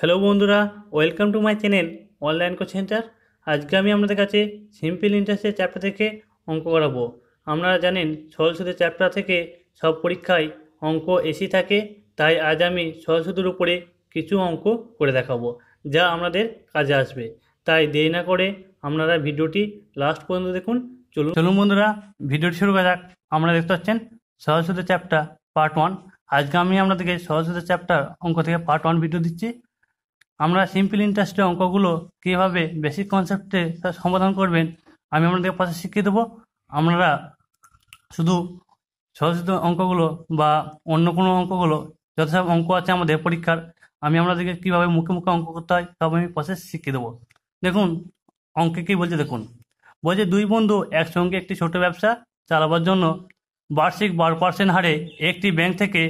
hello বন্ধুরা welcome to my channel online coach centre আজকে আমি আপনাদের কাছে সিম্পল ইন্টারেস্টের চ্যাপ্টার থেকে অঙ্ক করাবো আপনারা জানেন সরল সুদের চ্যাপ্টার থেকে সব পরীক্ষায় অঙ্ক এসি থাকে তাই আজ আমি সরস্বতীর উপরে কিছু অঙ্ক করে দেখাবো যা আমাদের কাজে আসবে তাই দেরি না করে আপনারা ভিডিওটি লাস্ট পর্যন্ত দেখুন চলুন চলুন বন্ধুরা ভিডিওটি শুরু করা যাক আপনারা দেখতে পাচ্ছেন সরল সুদের চ্যাপ্টার পার্ট ওয়ান আজকে আমি আপনাদেরকে সরল সুদের চ্যাপ্টার অঙ্ক থেকে পার্ট ওয়ান ভিডিও দিচ্ছি আমরা সিম্পল ইন্টারেস্টের অঙ্কগুলো কীভাবে বেসিক কনসেপ্টে তা সমাধান করবেন আমি আপনাদের পাশে শিখিয়ে দেবো আপনারা শুধু সরস্বতী অঙ্কগুলো বা অন্য কোনো অঙ্কগুলো যত সব অঙ্ক আছে আমাদের পরীক্ষার আমি আপনাদেরকে কীভাবে মুখে মুখে অঙ্ক করতে হয় সব আমি প্রসেস শিখিয়ে দেবো দেখুন অঙ্কে কী বলছে দেখুন বলছে দুই বন্ধু একসঙ্গে একটি ছোট ব্যবসা চালাবার জন্য বার্ষিক বারো পার্সেন্ট হারে একটি ব্যাংক থেকে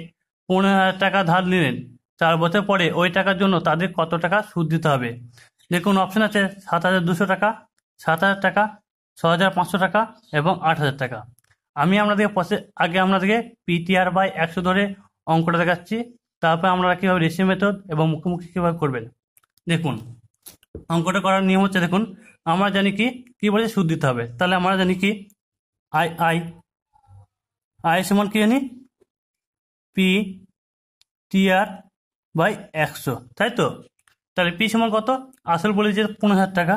পনেরো হাজার টাকা ধার নিলেন চার বছর পরে ওই টাকার জন্য তাদের কত টাকা সুদ দিতে হবে দেখুন অপশন আছে সাত হাজার দুশো টাকা সাত হাজার টাকা ছ হাজার পাঁচশো টাকা এবং আট হাজার টাকা আমি আপনাদেরকে পশে আগে আপনাদেরকে পিটিআর বাই একশো ধরে অঙ্কটা দেখাচ্ছি তারপরে আপনারা কীভাবে রেশিও মেথড এবং মুখোমুখি কীভাবে করবেন দেখুন অঙ্কটা করার নিয়ম হচ্ছে দেখুন আমরা জানি কি কী বলছে সুদ দিতে হবে তাহলে আমরা জানি কি আই আই আই সমান কি জানি পি টিআর বাই একশো তাই তো তাহলে পি সমান কত আসল যে পনেরো হাজার টাকা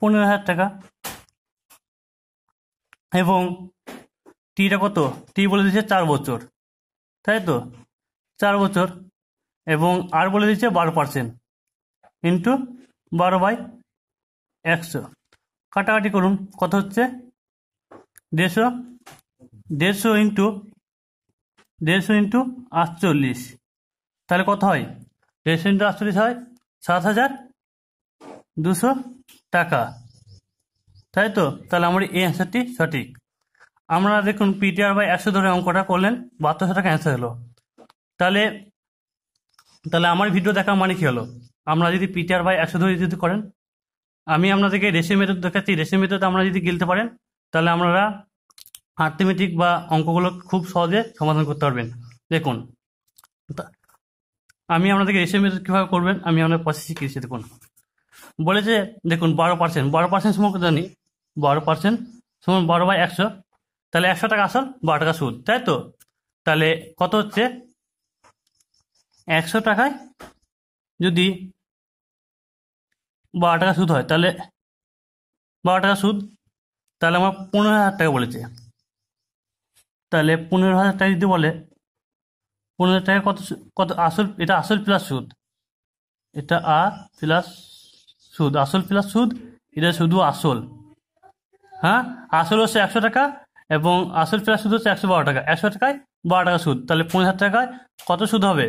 পনেরো হাজার টাকা এবং টিটা কত টি বলে দিয়েছে চার বছর তাই তো চার বছর এবং আর বলে দিচ্ছে বারো পার্সেন্ট ইন্টু বারো বাই একশো কাটাকাটি করুন কত হচ্ছে দেড়শো দেড়শো ইন্টু দেড়শো ইন্টু আটচল্লিশ তাহলে কত হয় দেড়শো ইন্টু আটচল্লিশ হয় সাত হাজার দুশো টাকা তাই তো তাহলে আমার এই অ্যান্সারটি সঠিক আমরা দেখুন পিটিআর বাই একশো ধরে অঙ্কটা করলেন বাহাত্তরশো টাকা অ্যান্সার হলো তাহলে তাহলে আমার ভিডিও দেখা মানে কি হলো আমরা যদি পিটিআর বাই একশো ধরে যদি করেন আমি আপনাদেরকে রেশি মেথড দেখাচ্ছি রেশি মেথড আমরা যদি গিলতে পারেন তাহলে আমরা আর্থমেটিক বা অঙ্কগুলো খুব সহজে সমাধান করতে পারবেন দেখুন আমি আপনাদেরকে রেশিও মেথড কীভাবে করবেন আমি আপনার পাশে শিখিয়েছি দেখুন বলেছে দেখুন বারো পার্সেন্ট বারো পার্সেন্ট সময় জানি বারো পার্সেন্ট সময় বারো বাই একশো তাহলে একশো টাকা আসল বারো টাকা সুদ তাই তো তাহলে কত হচ্ছে একশো টাকায় যদি বারো টাকা সুদ হয় তাহলে বারো টাকা সুদ তাহলে আমার পনেরো হাজার টাকা বলেছে তাহলে পনেরো হাজার টাকা যদি বলে পনেরো হাজার টাকা কত কত আসল এটা আসল প্লাস সুদ এটা আর প্লাস সুদ আসল প্লাস সুদ এটা শুধু আসল হ্যাঁ আসল হচ্ছে একশো টাকা এবং আসল প্লাস সুদ হচ্ছে একশো বারো টাকা একশো টাকায় বারো টাকা সুদ তাহলে পনেরো হাজার টাকায় কত সুদ হবে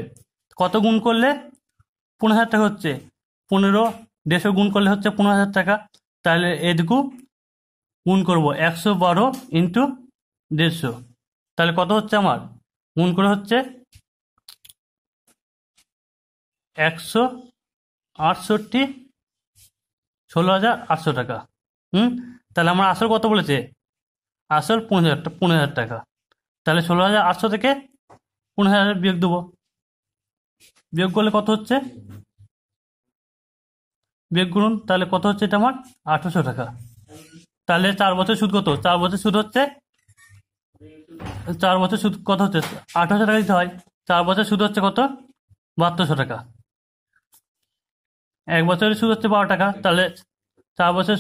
কত গুণ করলে পনেরো হাজার টাকা হচ্ছে পনেরো দেড়শো গুণ করলে হচ্ছে পনেরো হাজার টাকা তাহলে এটুকু গুণ করবো একশো বারো ইন্টু দেড়শো তাহলে কত হচ্ছে আমার গুণ করে হচ্ছে একশো আটষট্টি ষোলো হাজার আটশো টাকা হুম তাহলে আমার আসল কত বলেছে আসল পনেরো হাজার পনেরো হাজার টাকা তাহলে ষোলো হাজার আটশো থেকে পনেরো হাজার বিয়োগ দেবো বিয়োগ করলে কত হচ্ছে বিয়োগ করুন তাহলে কত হচ্ছে এটা আমার আঠারোশো টাকা তাহলে চার বছর সুদ কত চার বছর সুদ হচ্ছে চার বছর সুদ কত হচ্ছে আট হাজার টাকা দিতে হয় চার বছর সুদ হচ্ছে কত বাহাত্তরশো টাকা এক বছরের সুদ হচ্ছে বারো টাকা তাহলে চার বছর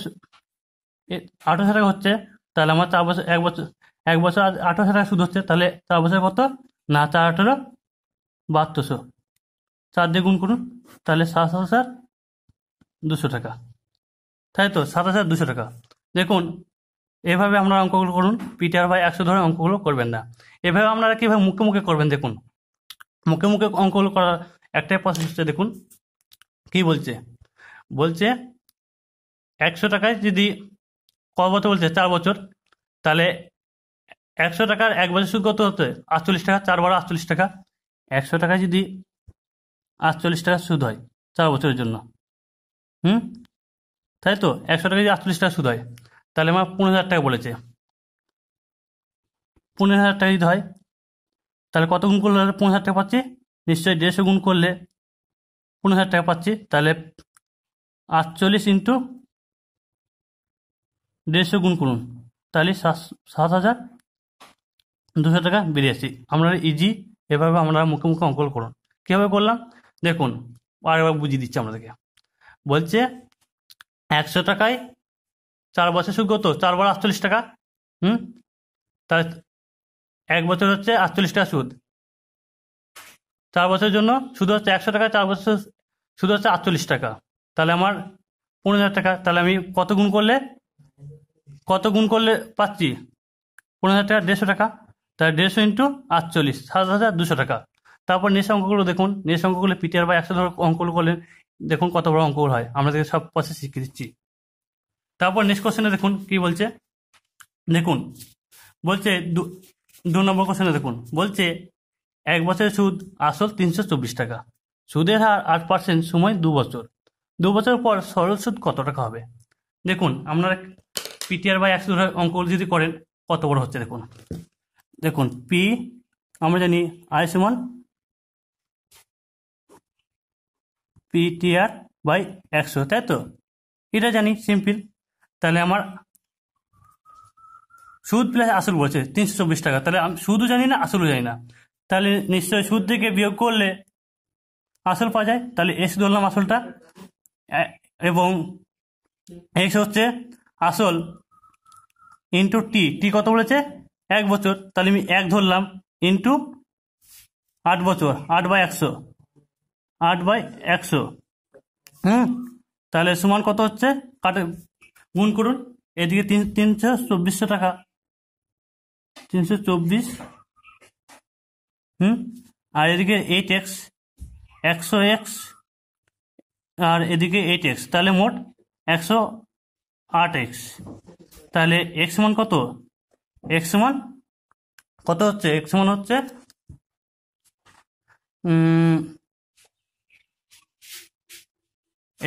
আঠারোশো টাকা হচ্ছে তাহলে আমার চার বছর এক বছর এক বছর আঠারোশো টাকা সুদ হচ্ছে তাহলে চার বছর কত না চার আঠারো বাহাত্তরশো চার দিয়ে গুণ করুন তাহলে সাত হাজার দুশো টাকা তাই তো সাত হাজার দুশো টাকা দেখুন এভাবে আপনারা অঙ্কগুলো করুন পিটার বা একশো ধরে অঙ্কগুলো করবেন না এভাবে আপনারা কীভাবে মুখে মুখে করবেন দেখুন মুখে মুখে অঙ্কগুলো করার একটাই প্রসেসটা দেখুন কি বলছে বলছে একশো টাকায় যদি ক বছর বলছে চার বছর তাহলে একশো টাকার এক বছর সুদ কত হতে আটচল্লিশ টাকা চার বারো আটচল্লিশ টাকা একশো টাকায় যদি আটচল্লিশ টাকা সুদ হয় চার বছরের জন্য হুম তাই তো একশো টাকায় যদি আটচল্লিশ টাকা সুদ হয় তাহলে আমার পনেরো হাজার টাকা বলেছে পনেরো হাজার টাকা যদি হয় তাহলে কত গুণ করলে পনেরো হাজার টাকা পাচ্ছি নিশ্চয়ই দেড়শো গুণ করলে পনেরো হাজার টাকা পাচ্ছি তাহলে আটচল্লিশ ইন্টু দেড়শো গুণ করুন তাহলে সাত সাত হাজার দুশো টাকা বিরাশি আপনারা ইজি এভাবে আপনারা মুখে মুখে অঙ্কন করুন কীভাবে করলাম দেখুন আরেকবার বুঝিয়ে দিচ্ছি আপনাদেরকে বলছে একশো টাকায় চার বছর সুদ কত চার বার আটচল্লিশ টাকা হুম তাহলে এক বছর হচ্ছে আটচল্লিশ টাকা সুদ চার বছরের জন্য শুধু হচ্ছে একশো টাকা চার বছর শুধু হচ্ছে আটচল্লিশ টাকা তাহলে আমার পনেরো হাজার টাকা তাহলে আমি কত গুণ করলে কত গুণ করলে পাচ্ছি পনেরো হাজার টাকা দেড়শো টাকা তাহলে দেড়শো ইন্টু আটচল্লিশ সাত হাজার দুশো টাকা তারপর নেশ অঙ্কগুলো দেখুন নেশ অঙ্কগুলো পিটিআর বা একশো ধর অঙ্কগুলো করলে দেখুন কত বড় অঙ্কগুলো হয় আমরা সব পাশে শিখে দিচ্ছি তারপর নেক্সট কোশ্চেনে দেখুন কি বলছে দেখুন বলছে দু নম্বর কোশ্চেনে দেখুন বলছে এক বছরের সুদ আসল তিনশো চব্বিশ টাকা সুদের হার আট পার্সেন্ট সময় দু বছর দু বছর পর সরল সুদ কত টাকা হবে দেখুন আপনারা পিটিআর বা একশো অঙ্ক যদি করেন কত বড় হচ্ছে দেখুন দেখুন পি আমরা জানি আয়ুষ্মান পিটিআর বাই একশো তাই তো এটা জানি সিম্পল তাহলে আমার সুদ প্লাস আসল বলছে তিনশো চব্বিশ টাকা তাহলে আমি সুদও জানি না আসলও জানি না তাহলে নিশ্চয়ই সুদ থেকে বিয়োগ করলে আসল পাওয়া যায় তাহলে এক্স ধরলাম আসলটা এবং এক্স হচ্ছে আসল ইন্টু টি টি কত বলেছে এক বছর তাহলে আমি এক ধরলাম ইন্টু আট বছর আট বাই একশো আট বাই একশো হুম তাহলে সমান কত হচ্ছে কাটে গুণ করুন এদিকে তিন তিনশো চব্বিশশো টাকা তিনশো চব্বিশ হুম আর এদিকে এইট এক্স একশো এক্স আর এদিকে এইট এক্স তাহলে মোট একশো আট এক্স তাহলে এক্স মান কত এক্স মান কত হচ্ছে এক্স মান হচ্ছে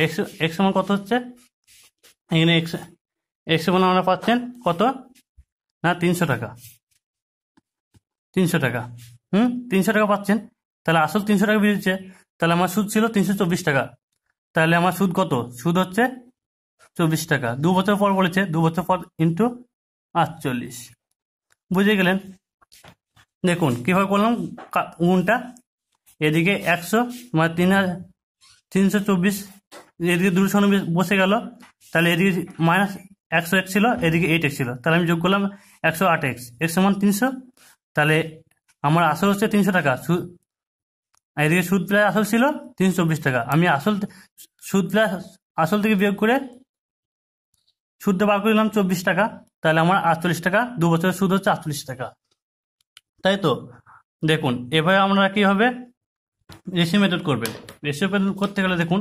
এক্স এক্স মান কত হচ্ছে এখানে এক্স এক্স মানে আমরা পাচ্ছেন কত না তিনশো টাকা তিনশো টাকা হুম তিনশো টাকা পাচ্ছেন তাহলে আসল তিনশো টাকা বেরিয়েছে তাহলে আমার সুদ ছিল তিনশো চব্বিশ টাকা তাহলে আমার সুদ কত সুদ হচ্ছে চব্বিশ টাকা দু বছর পর বলেছে দু বছর পর ইন্টু আটচল্লিশ বুঝে গেলেন দেখুন কীভাবে করলাম গুণটা এদিকে একশো মানে তিন হাজার তিনশো চব্বিশ এদিকে দুটো শূন্য বসে গেল তাহলে এদিকে মাইনাস একশো এক্স ছিল এদিকে এইট এক্স ছিল তাহলে আমি যোগ করলাম একশো আট এক্স এক্স সমান তিনশো তাহলে আমার আসল হচ্ছে তিনশো টাকা এদিকে সুদ প্রায় আসল ছিল তিনশো চব্বিশ টাকা আমি আসল সুদ প্রায় আসল থেকে বিয়োগ করে সুদটা বার করে নিলাম চব্বিশ টাকা তাহলে আমার আটচল্লিশ টাকা দু বছরের সুদ হচ্ছে আটচল্লিশ টাকা তাই তো দেখুন এভাবে আমরা কি হবে রেশিও মেথড করবে রেশিও মেথড করতে গেলে দেখুন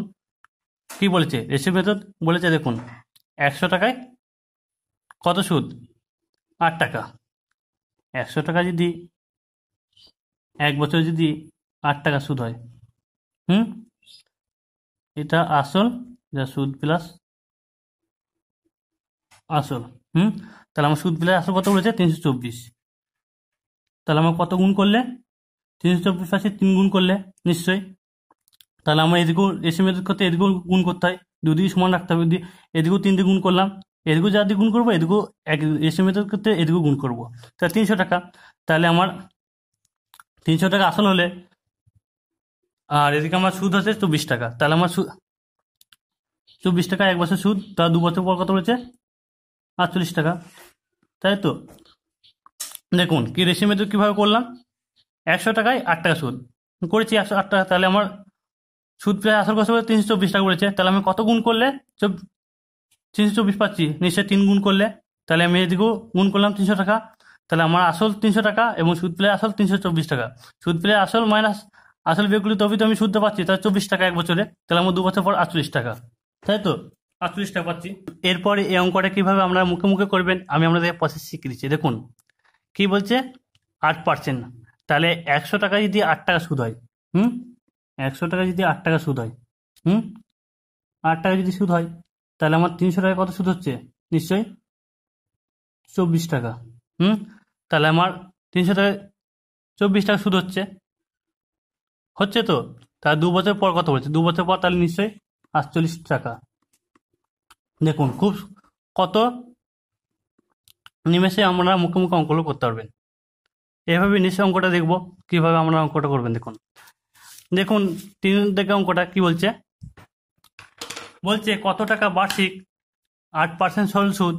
কি বলেছে রেসির ভেতর বলেছে দেখুন একশো টাকায় কত সুদ আট টাকা একশো টাকা যদি এক বছরে যদি আট টাকা সুদ হয় হুম এটা আসল যা সুদ প্লাস আসল হুম তাহলে আমার সুদ প্লাস আসল কত বলেছে তিনশো চব্বিশ তাহলে আমার কত গুণ করলে তিনশো চব্বিশ পাশে তিন গুণ করলে নিশ্চয়ই তাহলে আমার এদিকেও এসএমের ক্ষেত্রে এদিকেও গুণ করতে হয় দুদিকে সমান রাখতে হবে এদিকেও তিন দিকে গুণ করলাম এদিকেও যা দিয়ে গুণ করবো এদিকেও এক এসএমের ক্ষেত্রে এদিকেও গুণ করবো তাহলে তিনশো টাকা তাহলে আমার তিনশো টাকা আসল হলে আর এদিকে আমার সুদ আছে চব্বিশ টাকা তাহলে আমার সুদ চব্বিশ টাকা এক বছর সুদ তা দু বছর পর কত রয়েছে আটচল্লিশ টাকা তাই তো দেখুন কি রেশিমেতে কীভাবে করলাম একশো টাকায় আট টাকা সুদ করেছি একশো আট টাকা তাহলে আমার সুদ প্রায় আসল কষ্ট করে তিনশো চব্বিশ টাকা করেছে তাহলে আমি কত গুণ করলে তিনশো চব্বিশ পাচ্ছি নিশ্চয়ই তিন গুণ করলে তাহলে আমি এদিকেও গুণ করলাম তিনশো টাকা তাহলে আমার আসল তিনশো টাকা এবং সুদ পেলে আসল তিনশো চব্বিশ টাকা সুদ পেলে আসল মাইনাস আসল বিয়োগগুলি তবেই তো আমি সুদ পাচ্ছি তাহলে চব্বিশ টাকা এক বছরে তাহলে আমার দু বছর পর আটচল্লিশ টাকা তাই তো আটচল্লিশ টাকা পাচ্ছি এরপরে এই অঙ্কটা কীভাবে আমরা মুখে মুখে করবেন আমি আপনাদের প্রসেস শিখিয়ে দিচ্ছি দেখুন কি বলছে আট পার্সেন্ট তাহলে একশো টাকা যদি আট টাকা সুদ হয় হুম একশো টাকা যদি আট টাকা সুদ হয় হুম আট টাকা যদি সুদ হয় তাহলে আমার তিনশো টাকা কত সুদ হচ্ছে নিশ্চয়ই চব্বিশ টাকা হুম তাহলে আমার তিনশো টাকা চব্বিশ টাকা সুদ হচ্ছে হচ্ছে তো তা দু বছর পর কত বলছে দু বছর পর তাহলে নিশ্চয়ই আটচল্লিশ টাকা দেখুন খুব কত নিমেষে আমরা মুখে মুখে অঙ্কগুলো করতে পারবেন এভাবে নিশ্চয় অঙ্কটা দেখবো কিভাবে আমরা অঙ্কটা করবেন দেখুন দেখুন তিন থেকে অঙ্কটা কি বলছে বলছে কত টাকা বার্ষিক আট পার্সেন্ট সরল সুদ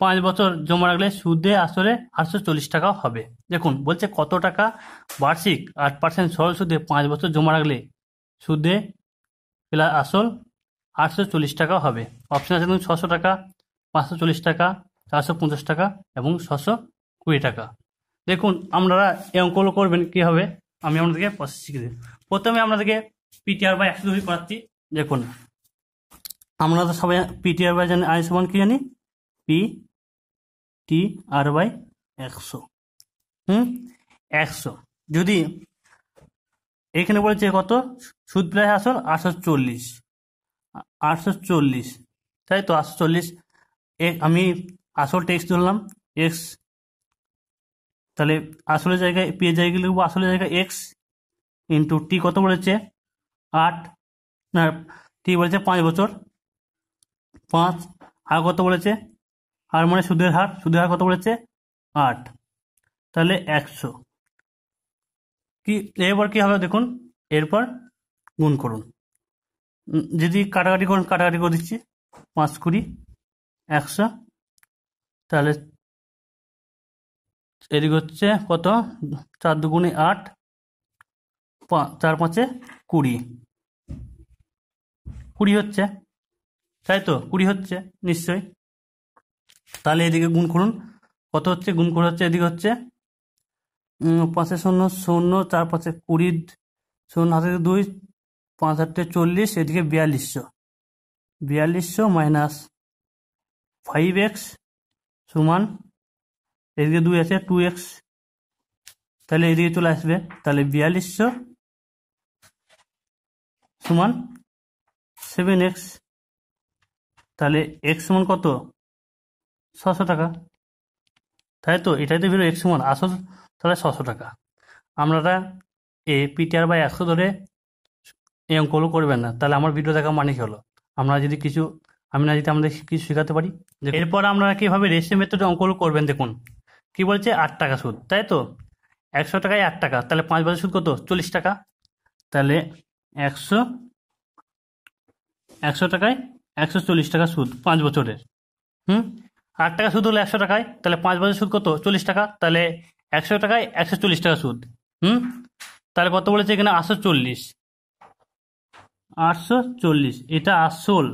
পাঁচ বছর জমা রাখলে সুদে আসলে আটশো চল্লিশ টাকা হবে দেখুন বলছে কত টাকা বার্ষিক আট পার্সেন্ট সরল সুদে পাঁচ বছর জমা রাখলে সুদে প্লাস আসল আটশো চল্লিশ টাকা হবে অপশন আছে কিন্তু ছশো টাকা পাঁচশো চল্লিশ টাকা চারশো পঞ্চাশ টাকা এবং ছশো কুড়ি টাকা দেখুন আপনারা এই অঙ্কগুলো করবেন কী হবে আমি আপনাদেরকে প্রসেস শিখে দিই প্রথমে আপনাদেরকে পিটিআর বাই একশো দুই পাচ্ছি দেখুন আমরা তো সবাই পিটিআর বাই জানি আই সমান কি জানি পি টি আর বাই একশো হুম একশো যদি এখানে বলেছে কত সুদ প্রায় আসল আটশো চল্লিশ আটশো চল্লিশ তাই তো আটশো চল্লিশ আমি আসল টেক্স ধরলাম এক্স তাহলে আসলে জায়গায় পেয়ে জায়গায় লিখবো আসলে জায়গায় এক্স ইন্টু টি কত বলেছে আট না টি বলেছে পাঁচ বছর পাঁচ আর কত বলেছে আর মানে সুদের হার সুদের হার কত বলেছে আট তাহলে একশো কি এরপর কি হবে দেখুন এরপর গুণ করুন যদি কাটাকাটি করুন কাটাকাটি করে দিচ্ছি পাঁচ কুড়ি একশো তাহলে এদিকে হচ্ছে কত চার দুগুণে আট চার পাঁচে কুড়ি কুড়ি হচ্ছে তাই তো কুড়ি হচ্ছে নিশ্চয়ই তাহলে এদিকে গুণ করুন কত হচ্ছে গুণ করে হচ্ছে এদিকে হচ্ছে পাঁচে শূন্য শূন্য চার পাঁচে কুড়ি শূন্য হাতে দুই পাঁচ হাতে চল্লিশ এদিকে বিয়াল্লিশশো বিয়াল্লিশশো মাইনাস ফাইভ এক্স সমান এদিকে দুই আছে টু এক্স তাহলে এদিকে চলে আসবে তাহলে বিয়াল্লিশশো সমান সেভেন এক্স তাহলে এক্স সমান কত ছশো টাকা তাই তো এটাই তো ভিডিও এক্স সমান আসল তাহলে ছশো টাকা আপনারা এ পিটিআর বা একশো ধরে এই অঙ্কগুলো করবেন না তাহলে আমার ভিডিও দেখা মানে কি হলো আমরা যদি কিছু আমি না যদি আমাদের কিছু শেখাতে পারি এরপর আপনারা কীভাবে রেশিও মেথডে অঙ্কগুলো করবেন দেখুন কি বলছে আট টাকা সুদ তাই তো একশো টাকায় আট টাকা তাহলে পাঁচ বছর সুদ কত চল্লিশ টাকা তাহলে একশো একশো টাকায় একশো চল্লিশ টাকা সুদ পাঁচ বছরের হুম আট টাকা সুদ হলো একশো টাকায় তাহলে পাঁচ বছর সুদ কত চল্লিশ টাকা তাহলে একশো টাকায় একশো চল্লিশ টাকা সুদ হুম তাহলে কত বলেছে এখানে আটশো চল্লিশ আটশো চল্লিশ এটা আসল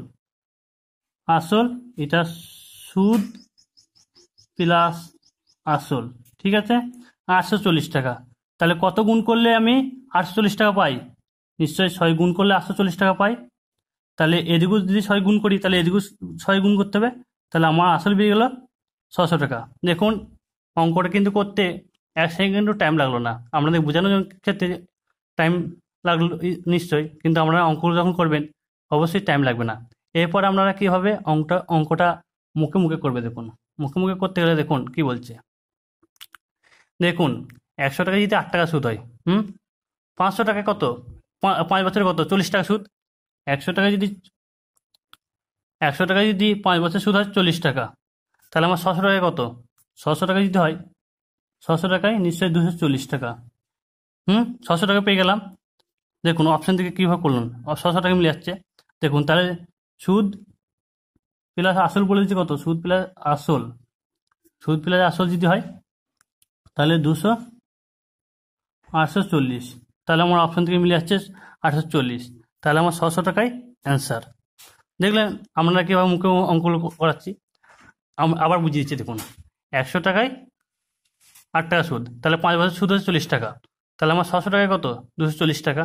আসল এটা সুদ প্লাস আসল ঠিক আছে আটশো চল্লিশ টাকা তাহলে কত গুণ করলে আমি আটশো চল্লিশ টাকা পাই নিশ্চয়ই ছয় গুণ করলে আটশো চল্লিশ টাকা পাই তাহলে এদিকেও যদি ছয় গুণ করি তাহলে এদিকেও ছয় গুণ করতে হবে তাহলে আমার আসল বেরিয়ে গেলো ছশো টাকা দেখুন অঙ্কটা কিন্তু করতে এক সেকেন্ডও টাইম লাগলো না আপনাদের বোঝানোর ক্ষেত্রে টাইম লাগলো নিশ্চয়ই কিন্তু আপনারা অঙ্ক যখন করবেন অবশ্যই টাইম লাগবে না এরপর আপনারা কীভাবে অঙ্কটা অঙ্কটা মুখে মুখে করবে দেখুন মুখে মুখে করতে গেলে দেখুন কি বলছে দেখুন একশো টাকা যদি আট টাকা সুদ হয় হুম পাঁচশো টাকা কত পাঁচ বছরে কত চল্লিশ টাকা সুদ একশো টাকা যদি একশো টাকা যদি পাঁচ বছর সুদ হয় চল্লিশ টাকা তাহলে আমার ছশো টাকায় কত ছশো টাকা যদি হয় ছশো টাকায় নিশ্চয়ই দুশো চল্লিশ টাকা হুম ছশো টাকা পেয়ে গেলাম দেখুন অপশান থেকে কীভাবে করলেন ছশো টাকা মিলে যাচ্ছে দেখুন তাহলে সুদ প্লাস আসল বলে দিচ্ছে কত সুদ প্লাস আসল সুদ প্লাস আসল যদি হয় তাহলে দুশো আটশো চল্লিশ তাহলে আমার অপশন থেকে মিলে আসছে আটশো চল্লিশ তাহলে আমার ছশো টাকায় অ্যান্সার দেখলেন আমরা কীভাবে মুখে অঙ্ক করাচ্ছি আবার বুঝিয়ে দিচ্ছি দেখুন একশো টাকায় আট টাকা সুদ তাহলে পাঁচ বছর সুদ হচ্ছে চল্লিশ টাকা তাহলে আমার ছশো টাকায় কত দুশো চল্লিশ টাকা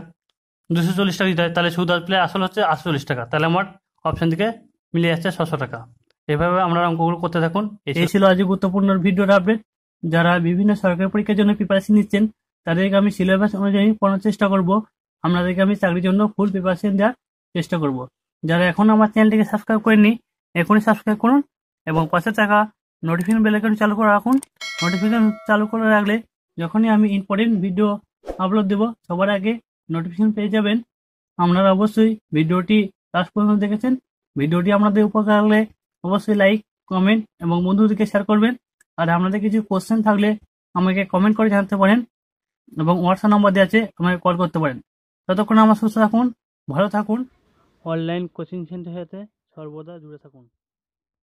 দুশো চল্লিশ টাকা দিতে হয় তাহলে সুদ আসলে আসল হচ্ছে আটশো চল্লিশ টাকা তাহলে আমার অপশন থেকে মিলে যাচ্ছে ছশো টাকা এভাবে আমরা অঙ্কগুলো করতে থাকুন এই ছিল আজ গুরুত্বপূর্ণ ভিডিওর আপডেট যারা বিভিন্ন সরকারি পরীক্ষার জন্য প্রিপারেশন নিচ্ছেন তাদেরকে আমি সিলেবাস অনুযায়ী পড়ানোর চেষ্টা করব আপনাদেরকে আমি চাকরির জন্য ফুল প্রিপারেশন দেওয়ার চেষ্টা করব যারা এখন আমার চ্যানেলটিকে সাবস্ক্রাইব করেননি এখনই সাবস্ক্রাইব করুন এবং পাশে থাকা নোটিফিকেশন বেলাইকন চালু করে রাখুন নোটিফিকেশন চালু করে রাখলে যখনই আমি ইম্পর্টেন্ট ভিডিও আপলোড দেব সবার আগে নোটিফিকেশন পেয়ে যাবেন আপনারা অবশ্যই ভিডিওটি লাস্ট পর্যন্ত দেখেছেন ভিডিওটি আপনাদের উপকার হলে অবশ্যই লাইক কমেন্ট এবং বন্ধুদেরকে শেয়ার করবেন আর আপনাদের কিছু কোশ্চেন থাকলে আমাকে কমেন্ট করে জানাতে পারেন এবং হোয়াটসঅ্যাপ নম্বর দেওয়া আছে আমাকে কল করতে পারেন ততক্ষণ আমার সুস্থ থাকুন ভালো থাকুন অনলাইন কোচিং সেন্টারের সাথে সর্বদা জুড়ে থাকুন